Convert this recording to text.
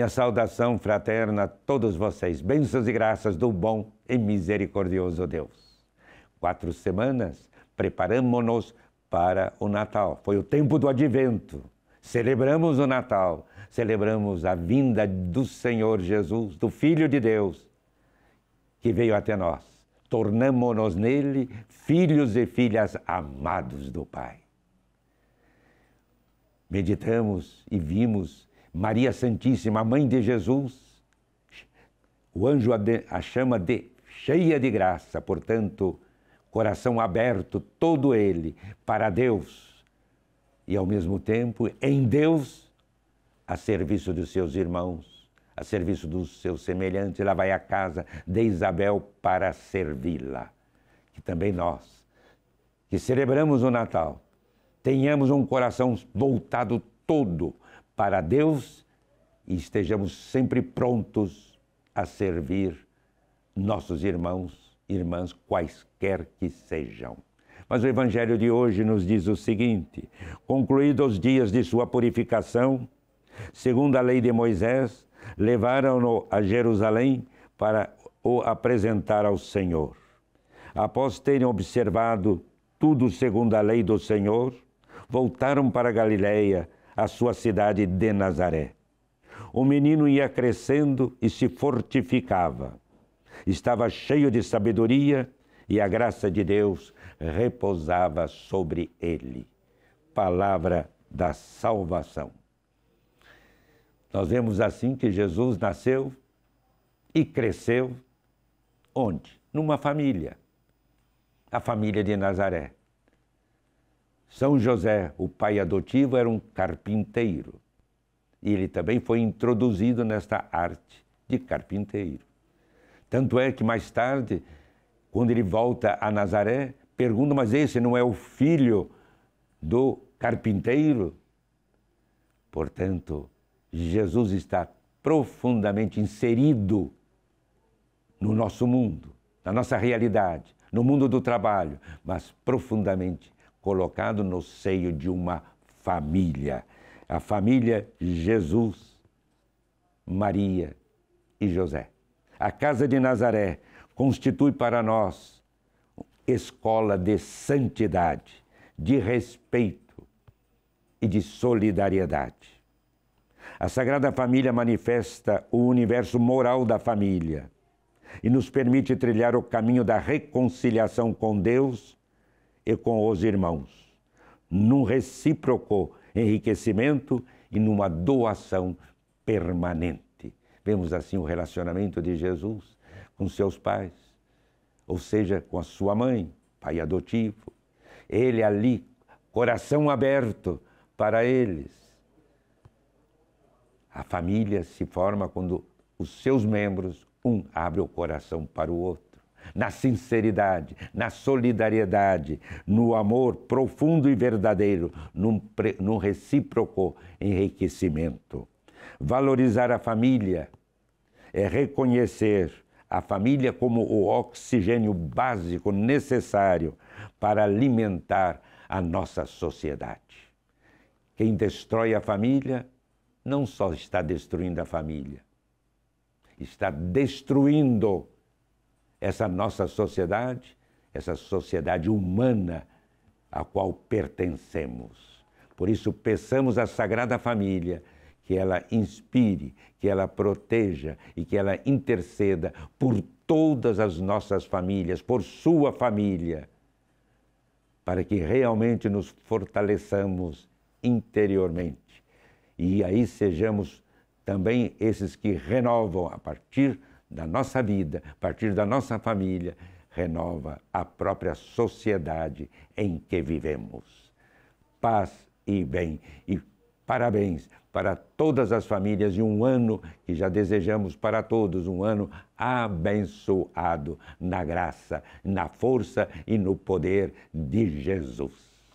Minha saudação fraterna a todos vocês. Bênçãos e graças do bom e misericordioso Deus. Quatro semanas preparamos-nos para o Natal. Foi o tempo do advento. Celebramos o Natal, celebramos a vinda do Senhor Jesus, do Filho de Deus, que veio até nós. Tornamos-nos nele filhos e filhas amados do Pai. Meditamos e vimos Maria Santíssima, Mãe de Jesus, o anjo a, de, a chama de cheia de graça, portanto, coração aberto, todo ele, para Deus e, ao mesmo tempo, em Deus, a serviço dos seus irmãos, a serviço dos seus semelhantes. Ela vai à casa de Isabel para servi-la. Que também nós, que celebramos o Natal, tenhamos um coração voltado todo para Deus e estejamos sempre prontos a servir nossos irmãos, irmãs, quaisquer que sejam. Mas o Evangelho de hoje nos diz o seguinte: concluídos os dias de sua purificação, segundo a lei de Moisés, levaram-no a Jerusalém para o apresentar ao Senhor. Após terem observado tudo segundo a lei do Senhor, voltaram para Galiléia a sua cidade de Nazaré. O menino ia crescendo e se fortificava. Estava cheio de sabedoria e a graça de Deus repousava sobre ele. Palavra da salvação. Nós vemos assim que Jesus nasceu e cresceu onde? Numa família, a família de Nazaré. São José, o pai adotivo, era um carpinteiro. E ele também foi introduzido nesta arte de carpinteiro. Tanto é que mais tarde, quando ele volta a Nazaré, pergunta: Mas esse não é o filho do carpinteiro? Portanto, Jesus está profundamente inserido no nosso mundo, na nossa realidade, no mundo do trabalho, mas profundamente colocado no seio de uma família. A família Jesus, Maria e José. A casa de Nazaré constitui para nós escola de santidade, de respeito e de solidariedade. A Sagrada Família manifesta o universo moral da família e nos permite trilhar o caminho da reconciliação com Deus e com os irmãos, num recíproco enriquecimento e numa doação permanente. Vemos assim o relacionamento de Jesus com seus pais, ou seja, com a sua mãe, pai adotivo. Ele ali, coração aberto para eles. A família se forma quando os seus membros, um abre o coração para o outro na sinceridade, na solidariedade, no amor profundo e verdadeiro, num, num recíproco enriquecimento. Valorizar a família é reconhecer a família como o oxigênio básico necessário para alimentar a nossa sociedade. Quem destrói a família não só está destruindo a família, está destruindo essa nossa sociedade, essa sociedade humana a qual pertencemos. Por isso, peçamos à Sagrada Família que ela inspire, que ela proteja e que ela interceda por todas as nossas famílias, por sua família, para que realmente nos fortaleçamos interiormente. E aí sejamos também esses que renovam a partir da nossa vida, a partir da nossa família, renova a própria sociedade em que vivemos. Paz e bem. E parabéns para todas as famílias e um ano que já desejamos para todos, um ano abençoado na graça, na força e no poder de Jesus.